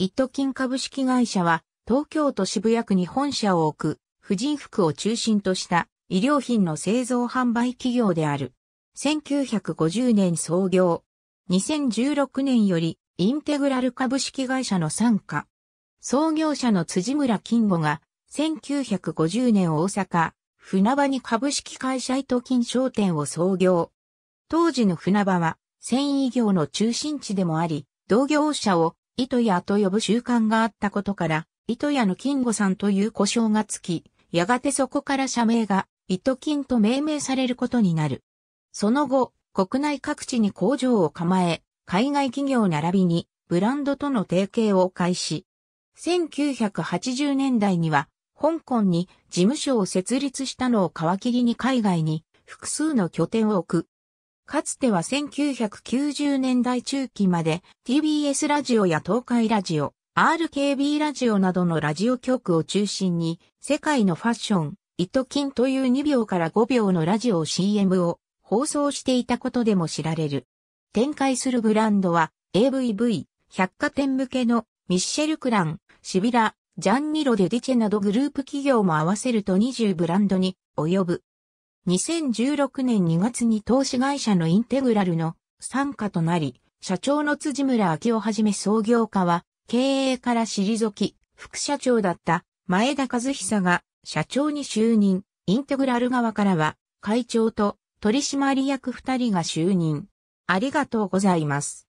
一都金株式会社は、東京都渋谷区に本社を置く、婦人服を中心とした医療品の製造販売企業である。1950年創業。2016年より、インテグラル株式会社の参加。創業者の辻村金吾が、1950年大阪、船場に株式会社伊藤金商店を創業。当時の船場は、繊維業の中心地でもあり、同業者を糸屋と呼ぶ習慣があったことから、糸屋の金吾さんという呼称がつき、やがてそこから社名が、糸金と命名されることになる。その後、国内各地に工場を構え、海外企業並びに、ブランドとの提携を開始。1980年代には、香港に事務所を設立したのを皮切りに海外に複数の拠点を置くかつては1990年代中期まで TBS ラジオや東海ラジオ、RKB ラジオなどのラジオ局を中心に世界のファッション、糸金という2秒から5秒のラジオ CM を放送していたことでも知られる。展開するブランドは AVV、百貨店向けのミッシェル・クラン、シビラ、ジャンニロ・デディチェなどグループ企業も合わせると20ブランドに及ぶ。2016年2月に投資会社のインテグラルの参加となり、社長の辻村明夫はじめ創業家は、経営から退き、副社長だった前田和久が社長に就任、インテグラル側からは、会長と取締役二人が就任。ありがとうございます。